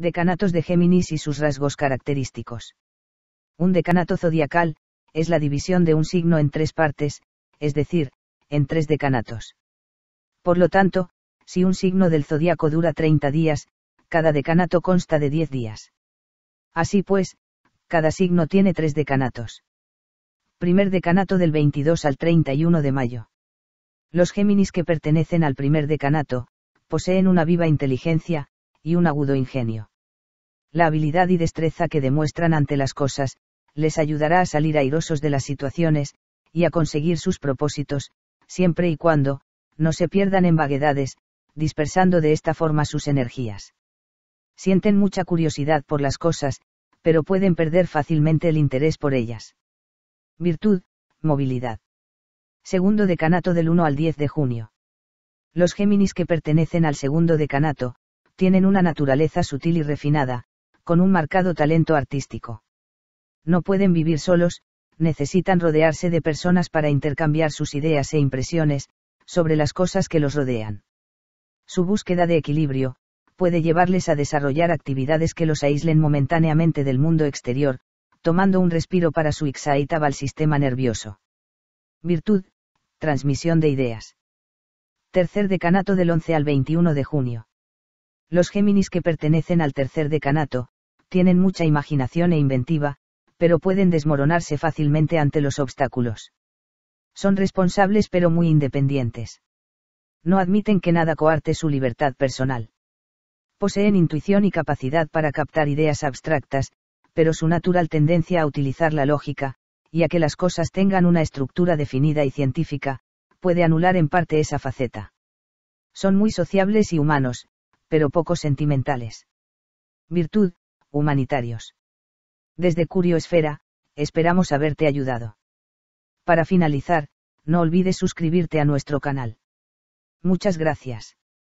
decanatos de Géminis y sus rasgos característicos. Un decanato zodiacal, es la división de un signo en tres partes, es decir, en tres decanatos. Por lo tanto, si un signo del zodiaco dura 30 días, cada decanato consta de 10 días. Así pues, cada signo tiene tres decanatos. Primer decanato del 22 al 31 de mayo. Los Géminis que pertenecen al primer decanato, poseen una viva inteligencia, y un agudo ingenio. La habilidad y destreza que demuestran ante las cosas, les ayudará a salir airosos de las situaciones, y a conseguir sus propósitos, siempre y cuando, no se pierdan en vaguedades, dispersando de esta forma sus energías. Sienten mucha curiosidad por las cosas, pero pueden perder fácilmente el interés por ellas. Virtud, movilidad. Segundo decanato del 1 al 10 de junio. Los Géminis que pertenecen al segundo decanato, tienen una naturaleza sutil y refinada, con un marcado talento artístico. No pueden vivir solos, necesitan rodearse de personas para intercambiar sus ideas e impresiones, sobre las cosas que los rodean. Su búsqueda de equilibrio, puede llevarles a desarrollar actividades que los aíslen momentáneamente del mundo exterior, tomando un respiro para su ixaitaba al sistema nervioso. Virtud, transmisión de ideas. Tercer decanato del 11 al 21 de junio. Los Géminis que pertenecen al tercer decanato, tienen mucha imaginación e inventiva, pero pueden desmoronarse fácilmente ante los obstáculos. Son responsables pero muy independientes. No admiten que nada coarte su libertad personal. Poseen intuición y capacidad para captar ideas abstractas, pero su natural tendencia a utilizar la lógica, y a que las cosas tengan una estructura definida y científica, puede anular en parte esa faceta. Son muy sociables y humanos, pero poco sentimentales. Virtud, humanitarios. Desde Curiosfera, esperamos haberte ayudado. Para finalizar, no olvides suscribirte a nuestro canal. Muchas gracias.